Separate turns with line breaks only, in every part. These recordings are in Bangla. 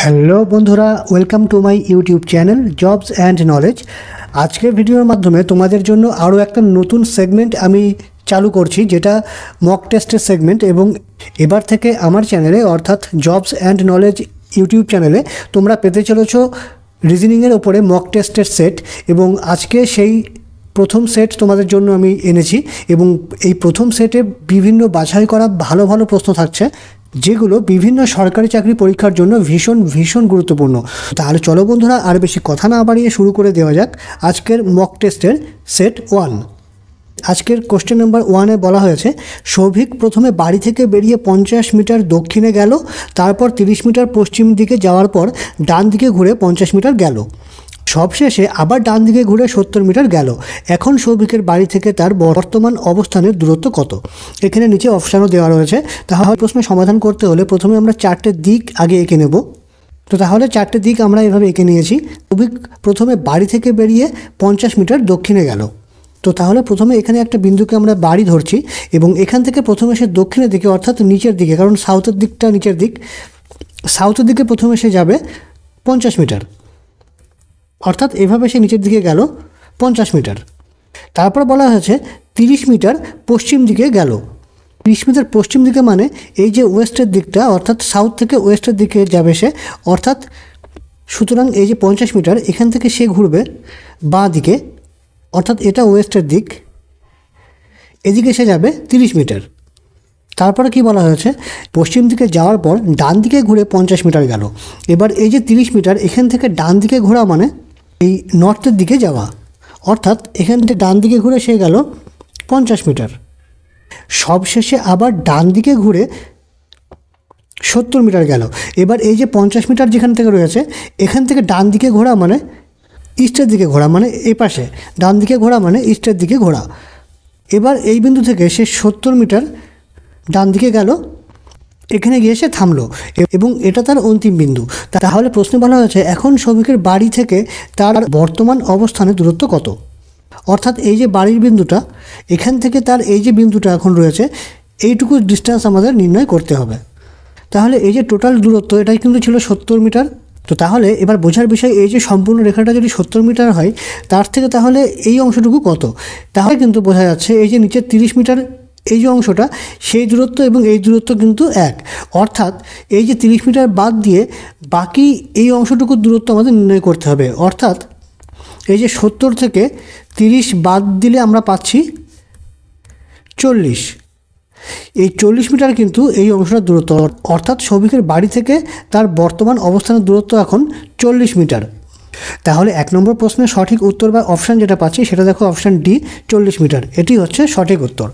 হ্যালো বন্ধুরা welcome to my YouTube channel jobs and knowledge আজকের ভিডিওর মাধ্যমে তোমাদের জন্য আরও একটা নতুন সেগমেন্ট আমি চালু করছি যেটা মক টেস্টের সেগমেন্ট এবং এবার থেকে আমার চ্যানেলে অর্থাৎ জবস অ্যান্ড নলেজ ইউটিউব চ্যানেলে তোমরা পেতে চলেছ রিজনিংয়ের ওপরে মক টেস্টের সেট এবং আজকে সেই প্রথম সেট তোমাদের জন্য আমি এনেছি এবং এই প্রথম সেটে বিভিন্ন বাছাই করা ভালো ভালো প্রশ্ন থাকছে যেগুলো বিভিন্ন সরকারি চাকরি পরীক্ষার জন্য ভীষণ ভীষণ গুরুত্বপূর্ণ তাহলে চলো বন্ধুরা আর বেশি কথা না বাড়িয়ে শুরু করে দেওয়া যাক আজকের মক টেস্টের সেট ওয়ান আজকের কোশ্চেন নাম্বার ওয়ানে বলা হয়েছে সৌভিক প্রথমে বাড়ি থেকে বেরিয়ে পঞ্চাশ মিটার দক্ষিণে গেল তারপর তিরিশ মিটার পশ্চিম দিকে যাওয়ার পর ডান দিকে ঘুরে পঞ্চাশ মিটার গেল সবশেষে আবার ডান দিকে ঘুরে সত্তর মিটার গেল এখন সৌভিকের বাড়ি থেকে তার বর্তমান অবস্থানের দূরত্ব কত এখানে নিচে অপশানও দেওয়া রয়েছে তাহলে প্রশ্ন সমাধান করতে হলে প্রথমে আমরা চারটে দিক আগে এঁকে নেব তো তাহলে চারটে দিক আমরা এভাবে এঁকে নিয়েছি সৌভিক প্রথমে বাড়ি থেকে বেরিয়ে পঞ্চাশ মিটার দক্ষিণে গেল তো তাহলে প্রথমে এখানে একটা বিন্দুকে আমরা বাড়ি ধরছি এবং এখান থেকে প্রথমে সে দক্ষিণের দিকে অর্থাৎ নিচের দিকে কারণ সাউথের দিকটা নিচের দিক সাউথের দিকে প্রথমে সে যাবে পঞ্চাশ মিটার অর্থাৎ এভাবে সে নিচের দিকে গেল পঞ্চাশ মিটার তারপর বলা হয়েছে তিরিশ মিটার পশ্চিম দিকে গেল তিরিশ মিটার পশ্চিম দিকে মানে এই যে ওয়েস্টের দিকটা অর্থাৎ সাউথ থেকে ওয়েস্টের দিকে যাবে সে অর্থাৎ সুতরাং এই যে পঞ্চাশ মিটার এখান থেকে সে ঘুরবে বাঁ দিকে অর্থাৎ এটা ওয়েস্টের দিক এদিকে সে যাবে তিরিশ মিটার তারপরে কি বলা হয়েছে পশ্চিম দিকে যাওয়ার পর ডান দিকে ঘুরে পঞ্চাশ মিটার গেল এবার এই যে তিরিশ মিটার এখান থেকে ডান দিকে ঘোরা মানে এই নর্থের দিকে যাওয়া অর্থাৎ এখান থেকে ডান দিকে ঘুরে সে গেল পঞ্চাশ মিটার সবশেষে আবার ডান দিকে ঘুরে সত্তর মিটার গেল এবার এই যে পঞ্চাশ মিটার যেখান থেকে রয়েছে এখান থেকে ডান দিকে ঘোরা মানে ইস্টের দিকে ঘোরা মানে এ পাশে ডান দিকে ঘোরা মানে ইস্টের দিকে ঘোরা এবার এই বিন্দু থেকে সে সত্তর মিটার ডান দিকে গেল এখানে গিয়ে সে থামলো এবং এটা তার অন্তিম বিন্দু তাহলে প্রশ্নে বলা হয়েছে এখন শ্রমিকের বাড়ি থেকে তার বর্তমান অবস্থানে দূরত্ব কত অর্থাৎ এই যে বাড়ির বিন্দুটা এখান থেকে তার এই যে বিন্দুটা এখন রয়েছে এইটুকু ডিস্টেন্স আমাদের নির্ণয় করতে হবে তাহলে এই যে টোটাল দূরত্ব এটাই কিন্তু ছিল সত্তর মিটার তো তাহলে এবার বোঝার বিষয় এই যে সম্পূর্ণ রেখাটা যদি সত্তর মিটার হয় তার থেকে তাহলে এই অংশটুকু কত তাহলে কিন্তু বোঝা যাচ্ছে এই যে নিচে তিরিশ মিটার এই যে অংশটা সেই দূরত্ব এবং এই দূরত্ব কিন্তু এক অর্থাৎ এই যে তিরিশ মিটার বাদ দিয়ে বাকি এই অংশটুকুর দূরত্ব আমাদের নির্ণয় করতে হবে অর্থাৎ এই যে সত্তর থেকে তিরিশ বাদ দিলে আমরা পাচ্ছি চল্লিশ এই চল্লিশ মিটার কিন্তু এই অংশটার দূরত্ব অর্থাৎ শ্রমিকের বাড়ি থেকে তার বর্তমান অবস্থানের দূরত্ব এখন চল্লিশ মিটার তাহলে এক নম্বর প্রশ্নের সঠিক উত্তর বা অপশান যেটা পাচ্ছি সেটা দেখো অপশান ডি চল্লিশ মিটার এটি হচ্ছে সঠিক উত্তর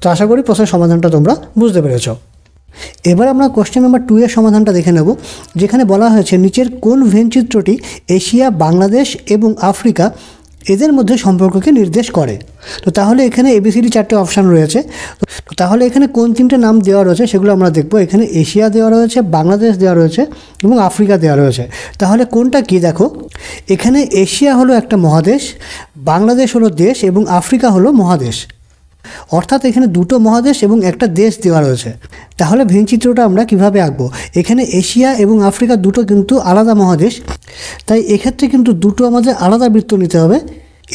তো আশা করি প্রশ্নের সমাধানটা তোমরা বুঝতে পেরেছ এবার আমরা কোশ্চেন নাম্বার টু এর সমাধানটা দেখে নেব যেখানে বলা হয়েছে নিচের কোন ভেনচিত্রটি এশিয়া বাংলাদেশ এবং আফ্রিকা এদের মধ্যে সম্পর্ককে নির্দেশ করে তো তাহলে এখানে এবিসিডি চারটে অপশান রয়েছে তো তাহলে এখানে কোন তিনটে নাম দেওয়া রয়েছে সেগুলো আমরা দেখব এখানে এশিয়া দেওয়া রয়েছে বাংলাদেশ দেওয়া রয়েছে এবং আফ্রিকা দেওয়া রয়েছে তাহলে কোনটা কি দেখো এখানে এশিয়া হলো একটা মহাদেশ বাংলাদেশ হলো দেশ এবং আফ্রিকা হলো মহাদেশ অর্থাৎ এখানে দুটো মহাদেশ এবং একটা দেশ দেওয়া রয়েছে তাহলে ভিন চিত্রটা আমরা কিভাবে আঁকবো এখানে এশিয়া এবং আফ্রিকা দুটো কিন্তু আলাদা মহাদেশ তাই এক্ষেত্রে কিন্তু দুটো আমাদের আলাদা বৃত্ত নিতে হবে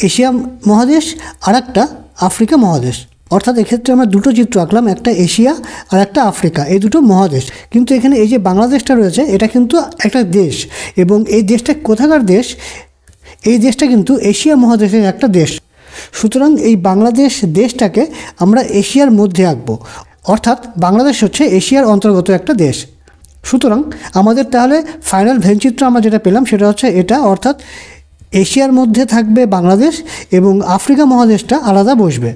এশিয়া মহাদেশ আর একটা আফ্রিকা মহাদেশ অর্থাৎ এক্ষেত্রে আমরা দুটো চিত্র আঁকলাম একটা এশিয়া আর একটা আফ্রিকা এই দুটো মহাদেশ কিন্তু এখানে এই যে বাংলাদেশটা রয়েছে এটা কিন্তু একটা দেশ এবং এই দেশটা কোথাকার দেশ এই দেশটা কিন্তু এশিয়া মহাদেশের একটা দেশ সুতরাং এই বাংলাদেশ দেশটাকে আমরা এশিয়ার মধ্যে আঁকবো অর্থাৎ বাংলাদেশ হচ্ছে এশিয়ার অন্তর্গত একটা দেশ সুতরাং আমাদের তাহলে ফাইনাল ভেনচিত্র আমরা যেটা পেলাম সেটা হচ্ছে এটা অর্থাৎ এশিয়ার মধ্যে থাকবে বাংলাদেশ এবং আফ্রিকা মহাদেশটা আলাদা বসবে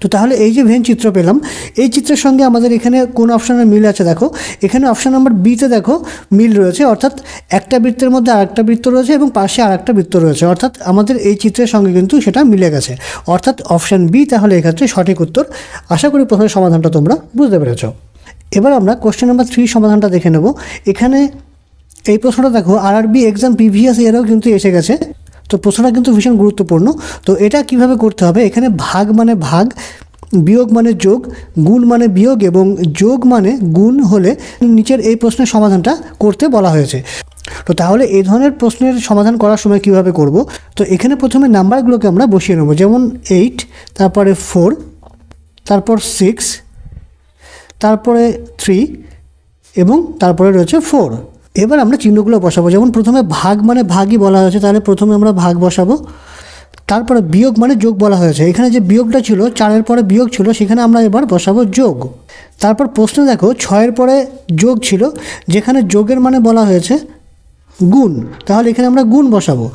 তো তাহলে এই যে ভেন চিত্র পেলাম এই চিত্রের সঙ্গে আমাদের এখানে কোন অপশানের মিল আছে দেখো এখানে অপশান নাম্বার বিতে দেখো মিল রয়েছে অর্থাৎ একটা বৃত্তের মধ্যে আরেকটা বৃত্ত রয়েছে এবং পাশে আরেকটা বৃত্ত রয়েছে অর্থাৎ আমাদের এই চিত্রের সঙ্গে কিন্তু সেটা মিলে গেছে অর্থাৎ অপশান বি তাহলে এক্ষেত্রে সঠিক উত্তর আশা করি প্রথমে সমাধানটা তোমরা বুঝতে পেরেছ এবার আমরা কোশ্চেন নাম্বার থ্রি সমাধানটা দেখে নেব এখানে এই প্রশ্নটা দেখো R R B exam previous ইয়ারেও কিন্তু এসে গেছে তো প্রশ্নটা কিন্তু ভীষণ গুরুত্বপূর্ণ তো এটা কিভাবে করতে হবে এখানে ভাগ মানে ভাগ বিয়োগ মানে যোগ গুণ মানে বিয়োগ এবং যোগ মানে গুণ হলে নিচের এই প্রশ্নের সমাধানটা করতে বলা হয়েছে তো তাহলে এই ধরনের প্রশ্নের সমাধান করার সময় কিভাবে করব তো এখানে প্রথমে নাম্বারগুলোকে আমরা বসিয়ে নেব যেমন এইট তারপরে ফোর তারপর সিক্স তারপরে থ্রি এবং তারপরে রয়েছে ফোর এবার আমরা চিহ্নগুলো বসাবো যেমন প্রথমে ভাগ মানে ভাগই বলা হয়েছে তাহলে প্রথমে আমরা ভাগ বসাবো তারপরে বিয়োগ মানে যোগ বলা হয়েছে এখানে যে বিয়োগটা ছিল চারের পরে বিয়োগ ছিল সেখানে আমরা এবার বসাবো যোগ তারপর প্রশ্ন দেখো ছয়ের পরে যোগ ছিল যেখানে যোগের মানে বলা হয়েছে গুণ তাহলে এখানে আমরা গুণ বসাবো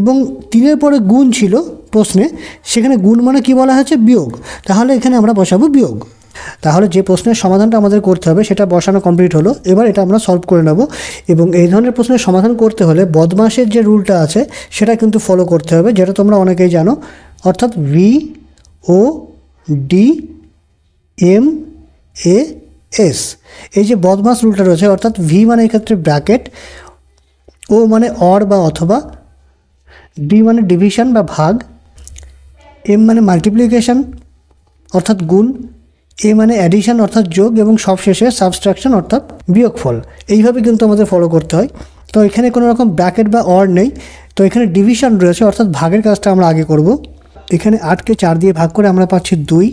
এবং তিনের পরে গুণ ছিল প্রশ্নে সেখানে গুণ মানে কি বলা হয়েছে বিয়োগ তাহলে এখানে আমরা বসাবো বিয়োগ তাহলে যে প্রশ্নের সমাধানটা আমাদের করতে হবে সেটা বসানো কমপ্লিট হলো এবার এটা আমরা সলভ করে নেব এবং এই ধরনের প্রশ্নের সমাধান করতে হলে বদমাসের যে রুলটা আছে সেটা কিন্তু ফলো করতে হবে যেটা তোমরা অনেকেই জানো অর্থাৎ V O D M A S এই যে বদমাস রুলটা রয়েছে অর্থাৎ ভি মানে এক্ষেত্রে ব্র্যাকেট ও মানে অর বা অথবা ডি মানে ডিভিশন বা ভাগ এম মানে মাল্টিপ্লিকেশন অর্থাৎ গুণ এ মানে অ্যাডিশন অর্থাৎ যোগ এবং সবশেষে সাবস্ট্রাকশন অর্থাৎ বিয়োগফল এইভাবে কিন্তু আমাদের ফলো করতে হয় তো এখানে কোনো রকম ব্র্যাকেট বা অর নেই তো এখানে ডিভিশন রয়েছে অর্থাৎ ভাগের কাজটা আমরা আগে করব এখানে আটকে চার দিয়ে ভাগ করে আমরা পাচ্ছি দুই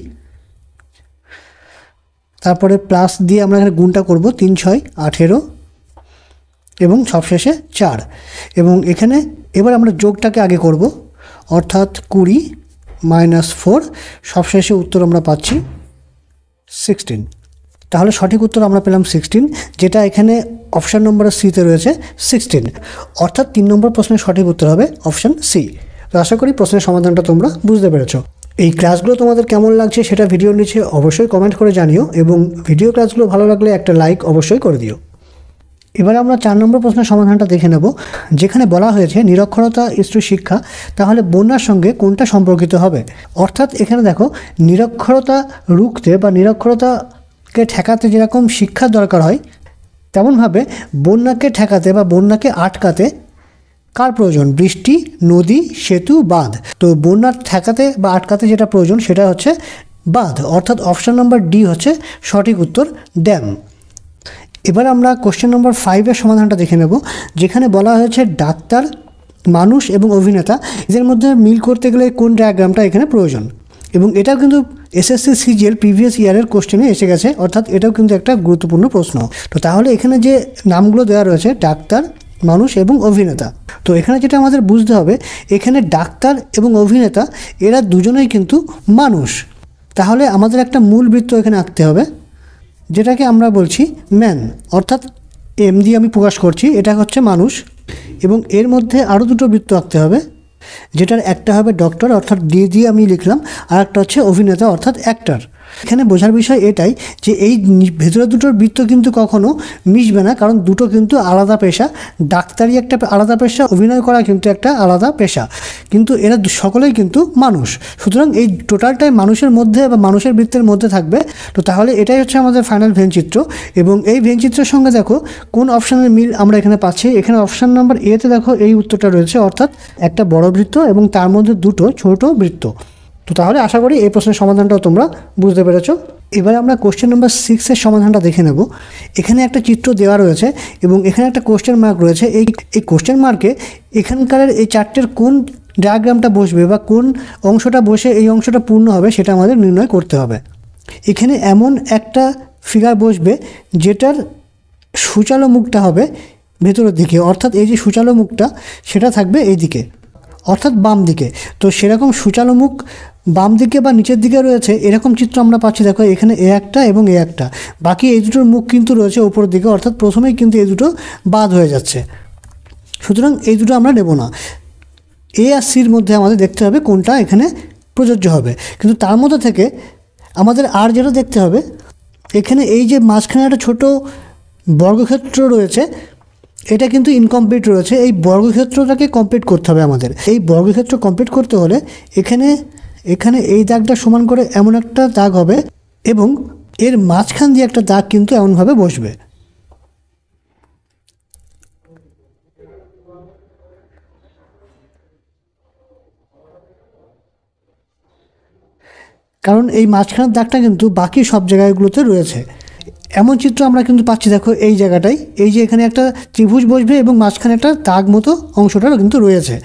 তারপরে প্লাস দিয়ে আমরা এখানে গুণটা করব তিন ছয় আঠেরো এবং সবশেষে চার এবং এখানে এবার আমরা যোগটাকে আগে করব অর্থাৎ কুড়ি মাইনাস ফোর সবশেষে উত্তর আমরা পাচ্ছি সিক্সটিন তাহলে সঠিক উত্তর আমরা পেলাম সিক্সটিন যেটা এখানে অপশান নম্বর সিতে রয়েছে সিক্সটিন অর্থাৎ তিন নম্বর প্রশ্নের সঠিক উত্তর হবে অপশান সি তো আশা করি প্রশ্নের সমাধানটা তোমরা বুঝতে পেরেছো এই ক্লাসগুলো তোমাদের কেমন লাগছে সেটা ভিডিওর নিচে অবশ্যই কমেন্ট করে জানিও এবং ভিডিও ক্লাসগুলো ভালো লাগলে একটা লাইক অবশ্যই করে দিও এবার আমরা চার নম্বর প্রশ্নের সমাধানটা দেখে নেব যেখানে বলা হয়েছে নিরক্ষরতা ইস্টু শিক্ষা তাহলে বন্যার সঙ্গে কোনটা সম্পর্কিত হবে অর্থাৎ এখানে দেখো নিরক্ষরতা রুখতে বা নিরক্ষরতাকে ঠেকাতে যেরকম শিক্ষা দরকার হয় তেমনভাবে বন্যাকে ঠেকাতে বা বন্যাকে আটকাতে কার প্রয়োজন বৃষ্টি নদী সেতু বাঁধ তো বন্যার ঠেকাতে বা আটকাতে যেটা প্রয়োজন সেটা হচ্ছে বাঁধ অর্থাৎ অপশান নম্বর ডি হচ্ছে সঠিক উত্তর ড্যাম এবার আমরা কোশ্চেন নম্বর ফাইভের সমাধানটা দেখে নেব যেখানে বলা হয়েছে ডাক্তার মানুষ এবং অভিনেতা এদের মধ্যে মিল করতে গেলে কোন ডায়াগ্রামটা এখানে প্রয়োজন এবং এটাও কিন্তু এসএসসি সিজিএল প্রিভিয়াস ইয়ারের কোশ্চেনে এসে গেছে অর্থাৎ এটাও কিন্তু একটা গুরুত্বপূর্ণ প্রশ্ন তো তাহলে এখানে যে নামগুলো দেওয়া রয়েছে ডাক্তার মানুষ এবং অভিনেতা তো এখানে যেটা আমাদের বুঝতে হবে এখানে ডাক্তার এবং অভিনেতা এরা দুজনেই কিন্তু মানুষ তাহলে আমাদের একটা মূল বৃত্ত এখানে আঁকতে হবে যেটাকে আমরা বলছি ম্যান অর্থাৎ এম দিয়ে আমি প্রকাশ করছি এটা হচ্ছে মানুষ এবং এর মধ্যে আরও দুটো বৃত্ত আঁকতে হবে যেটার একটা হবে ডক্টর অর্থাৎ ডি দিয়ে আমি লিখলাম আর একটা হচ্ছে অভিনেতা অর্থাৎ অ্যাক্টার এখানে বোঝার বিষয় এটাই যে এই ভেতরে দুটোর বৃত্ত কিন্তু কখনো মিশবে না কারণ দুটো কিন্তু আলাদা পেশা ডাক্তারি একটা আলাদা পেশা অভিনয় করা কিন্তু একটা আলাদা পেশা কিন্তু এরা সকলেই কিন্তু মানুষ সুতরাং এই টোটালটাই মানুষের মধ্যে বা মানুষের বৃত্তের মধ্যে থাকবে তো তাহলে এটাই হচ্ছে আমাদের ফাইনাল ভেনচিত্র এবং এই ভেনচিত্রের সঙ্গে দেখো কোন অপশানের মিল আমরা এখানে পাচ্ছি এখানে অপশান নাম্বার এতে দেখো এই উত্তরটা রয়েছে অর্থাৎ একটা বড় বৃত্ত এবং তার মধ্যে দুটো ছোট বৃত্ত তো তাহলে আশা করি এই প্রশ্নের সমাধানটাও তোমরা বুঝতে পেরেছো এবারে আমরা কোশ্চেন নাম্বার সিক্সের সমাধানটা দেখে নেব এখানে একটা চিত্র দেওয়া রয়েছে এবং এখানে একটা কোশ্চেন মার্ক রয়েছে এই এই কোশ্চেন মার্কে এখানকার এই চারটের কোন ডায়াগ্রামটা বসবে বা কোন অংশটা বসে এই অংশটা পূর্ণ হবে সেটা আমাদের নির্ণয় করতে হবে এখানে এমন একটা ফিগার বসবে যেটার সূচালো মুখটা হবে ভেতরের দিকে অর্থাৎ এই যে সূচালো মুখটা সেটা থাকবে এই দিকে অর্থাৎ বাম দিকে তো সেরকম সূচালো মুখ বাম দিকে বা নিচের দিকে রয়েছে এরকম চিত্র আমরা পাচ্ছি দেখো এখানে এ একটা এবং এ একটা বাকি এই দুটোর মুখ কিন্তু রয়েছে উপরের দিকে অর্থাৎ প্রথমেই কিন্তু এই দুটো বাদ হয়ে যাচ্ছে সুতরাং এই দুটো আমরা নেব না এ আর সির মধ্যে আমাদের দেখতে হবে কোনটা এখানে প্রযোজ্য হবে কিন্তু তার মধ্যে থেকে আমাদের আর যেটা দেখতে হবে এখানে এই যে মাঝখানে একটা ছোট বর্গক্ষেত্র রয়েছে এটা কিন্তু ইনকমপ্লিট রয়েছে এই বর্গক্ষেত্রটাকে কমপ্লিট করতে হবে আমাদের এই বর্গক্ষেত্র কমপ্লিট করতে হলে এখানে এখানে এই দাগটা সমান করে এমন একটা দাগ হবে এবং এর মাঝখান দিয়ে একটা দাগ কিন্তু এমনভাবে বসবে কারণ এই মাঝখানের দাগটা কিন্তু বাকি সব জায়গাগুলোতে রয়েছে এমন চিত্র আমরা কিন্তু পাচ্ছি দেখো এই জায়গাটাই এই যে এখানে একটা ত্রিভুজ বসবে এবং মাঝখানে একটা দাগ মতো অংশটা কিন্তু রয়েছে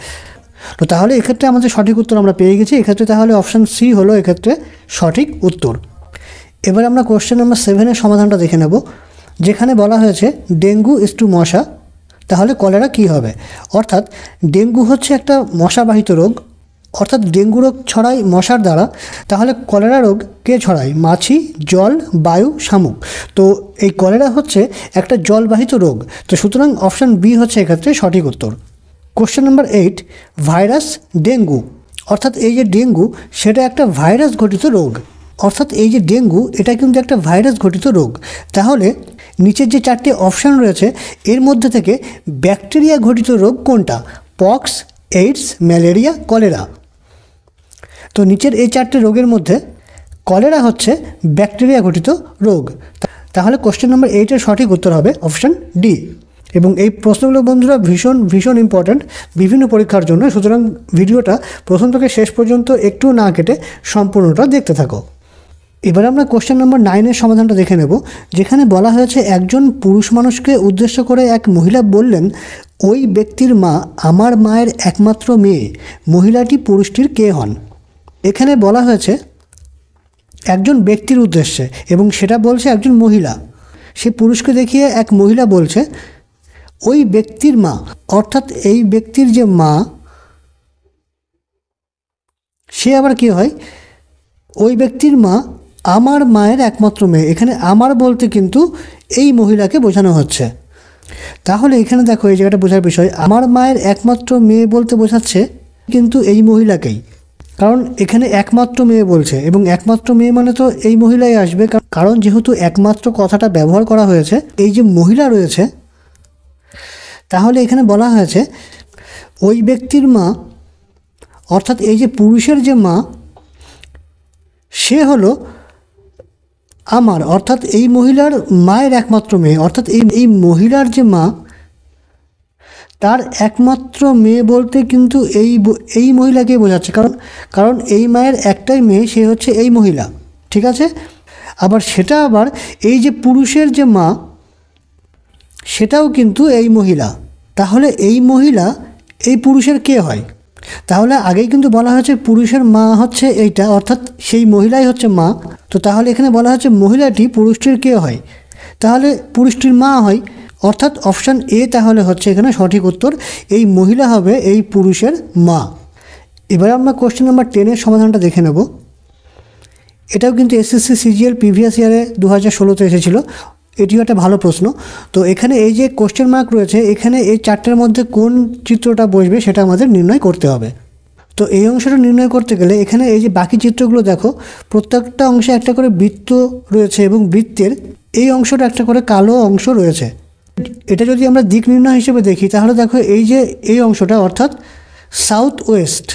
তো তাহলে এক্ষেত্রে আমাদের সঠিক উত্তর আমরা পেয়ে গেছি এক্ষেত্রে তাহলে অপশান সি হলো এক্ষেত্রে সঠিক উত্তর এবার আমরা কোশ্চেন নাম্বার সেভেনের সমাধানটা দেখে নেব যেখানে বলা হয়েছে ডেঙ্গু ইস টু মশা তাহলে কলেরা কি হবে অর্থাৎ ডেঙ্গু হচ্ছে একটা মশাবাহিত রোগ অর্থাৎ ডেঙ্গু রোগ ছড়ায় মশার দ্বারা তাহলে কলেরা রোগ কে ছড়ায় মাছি জল বায়ু শামুক তো এই কলেরা হচ্ছে একটা জলবাহিত রোগ তো সুতরাং অপশান বি হচ্ছে এক্ষেত্রে সঠিক উত্তর question number eight virus dengue অর্থাৎ এই যে ডেঙ্গু সেটা একটা ভাইরাস ঘটিত রোগ অর্থাৎ এই যে ডেঙ্গু এটা কিন্তু একটা ভাইরাস ঘটিত রোগ তাহলে নিচের যে চারটি অপশান রয়েছে এর মধ্যে থেকে ব্যাকটেরিয়া ঘটিত রোগ কোনটা পক্স এইডস ম্যালেরিয়া কলেরা তো নিচের এই চারটি রোগের মধ্যে কলেরা হচ্ছে ব্যাকটেরিয়া ঘটিত রোগ তাহলে কোশ্চেন নম্বর এইটের সঠিক উত্তর হবে অপশান ডি এবং এই প্রশ্নগুলো বন্ধুরা ভীষণ ভীষণ ইম্পর্ট্যান্ট বিভিন্ন পরীক্ষার জন্য সুতরাং ভিডিওটা প্রথম থেকে শেষ পর্যন্ত একটু না কেটে সম্পূর্ণটা দেখতে থাকো এবার আমরা কোশ্চেন নম্বর নাইনের সমাধানটা দেখে নেব যেখানে বলা হয়েছে একজন পুরুষ মানুষকে উদ্দেশ্য করে এক মহিলা বললেন ওই ব্যক্তির মা আমার মায়ের একমাত্র মেয়ে মহিলাটি পুরুষটির কে হন এখানে বলা হয়েছে একজন ব্যক্তির উদ্দেশ্যে এবং সেটা বলছে একজন মহিলা সে পুরুষকে দেখিয়ে এক মহিলা বলছে ওই ব্যক্তির মা অর্থাৎ এই ব্যক্তির যে মা সে আবার কি হয় ওই ব্যক্তির মা আমার মায়ের একমাত্র মেয়ে এখানে আমার বলতে কিন্তু এই মহিলাকে বোঝানো হচ্ছে তাহলে এখানে দেখো এই জায়গাটা বোঝার বিষয় আমার মায়ের একমাত্র মেয়ে বলতে বোঝাচ্ছে কিন্তু এই মহিলাকেই কারণ এখানে একমাত্র মেয়ে বলছে এবং একমাত্র মেয়ে মানে তো এই মহিলাই আসবে কারণ যেহেতু একমাত্র কথাটা ব্যবহার করা হয়েছে এই যে মহিলা রয়েছে তাহলে এখানে বলা হয়েছে ওই ব্যক্তির মা অর্থাৎ এই যে পুরুষের যে মা সে হলো আমার অর্থাৎ এই মহিলার মায়ের একমাত্র মেয়ে অর্থাৎ এই এই মহিলার যে মা তার একমাত্র মেয়ে বলতে কিন্তু এই এই মহিলাকে বোঝাচ্ছে কারণ কারণ এই মায়ের একটাই মেয়ে সে হচ্ছে এই মহিলা ঠিক আছে আবার সেটা আবার এই যে পুরুষের যে মা সেটাও কিন্তু এই মহিলা তাহলে এই মহিলা এই পুরুষের কে হয় তাহলে আগেই কিন্তু বলা হয়েছে পুরুষের মা হচ্ছে এইটা অর্থাৎ সেই মহিলাই হচ্ছে মা তো তাহলে এখানে বলা হচ্ছে মহিলাটি পুরুষটির কে হয় তাহলে পুরুষটির মা হয় অর্থাৎ অপশান এ তাহলে হচ্ছে এখানে সঠিক উত্তর এই মহিলা হবে এই পুরুষের মা এবার আমরা কোশ্চেন নাম্বার টেনের সমাধানটা দেখে নেব এটাও কিন্তু এসএসসি সিজিএল প্রিভিয়াস ইয়ারে দু হাজার ষোলোতে এসেছিলো এটিও একটা ভালো প্রশ্ন তো এখানে এই যে কোশ্চেন মার্ক রয়েছে এখানে এই চারটের মধ্যে কোন চিত্রটা বসবে সেটা আমাদের নির্ণয় করতে হবে তো এই অংশটা নির্ণয় করতে গেলে এখানে এই যে বাকি চিত্রগুলো দেখো প্রত্যেকটা অংশে একটা করে বৃত্ত রয়েছে এবং বৃত্তের এই অংশটা একটা করে কালো অংশ রয়েছে এটা যদি আমরা দিক নির্ণয় হিসেবে দেখি তাহলে দেখো এই যে এই অংশটা অর্থাৎ সাউথ ওয়েস্ট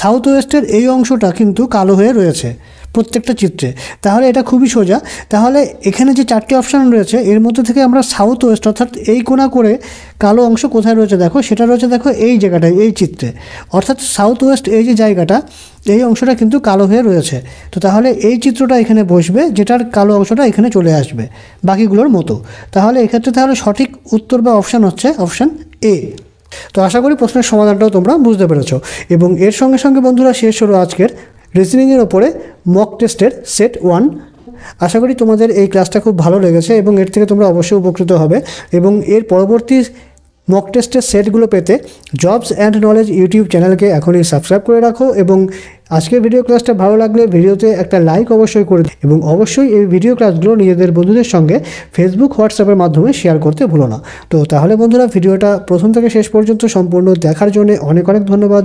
সাউথ ওয়েস্টের এই অংশটা কিন্তু কালো হয়ে রয়েছে প্রত্যেকটা চিত্রে তাহলে এটা খুবই সোজা তাহলে এখানে যে চারটি অপশান রয়েছে এর মধ্যে থেকে আমরা সাউথ ওয়েস্ট অর্থাৎ এই কোণা করে কালো অংশ কোথায় রয়েছে দেখো সেটা রয়েছে দেখো এই জায়গাটায় এই চিত্রে অর্থাৎ সাউথ ওয়েস্ট এই যে জায়গাটা এই অংশটা কিন্তু কালো হয়ে রয়েছে তো তাহলে এই চিত্রটা এখানে বসবে যেটার কালো অংশটা এখানে চলে আসবে বাকিগুলোর মতো তাহলে এক্ষেত্রে তাহলে সঠিক উত্তর বা অপশান হচ্ছে অপশান এ তো আশা করি প্রশ্নের সমাধানটাও তোমরা বুঝতে পেরেছ এবং এর সঙ্গে সঙ্গে বন্ধুরা শেষ হলো আজকের রিজনিংয়ের ওপরে মক টেস্টের সেট ওয়ান আশা করি তোমাদের এই ক্লাসটা খুব ভালো লেগেছে এবং এর থেকে তোমরা অবশ্যই উপকৃত হবে এবং এর পরবর্তী মক টেস্টের সেটগুলো পেতে জবস অ্যান্ড নলেজ ইউটিউব চ্যানেলকে এখনই সাবস্ক্রাইব করে রাখো এবং আজকের ভিডিও ক্লাসটা ভালো লাগলে ভিডিওতে একটা লাইক অবশ্যই করে দিন এবং অবশ্যই এই ভিডিও ক্লাসগুলো নিজেদের বন্ধুদের সঙ্গে ফেসবুক হোয়াটসঅ্যাপের মাধ্যমে শেয়ার করতে ভুলো না তো তাহলে বন্ধুরা ভিডিওটা প্রথম থেকে শেষ পর্যন্ত সম্পূর্ণ দেখার জন্য অনেক অনেক ধন্যবাদ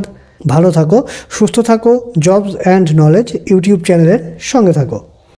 ভালো থাকো সুস্থ থাকো জবস অ্যান্ড নলেজ ইউটিউব চ্যানেলের সঙ্গে থাকো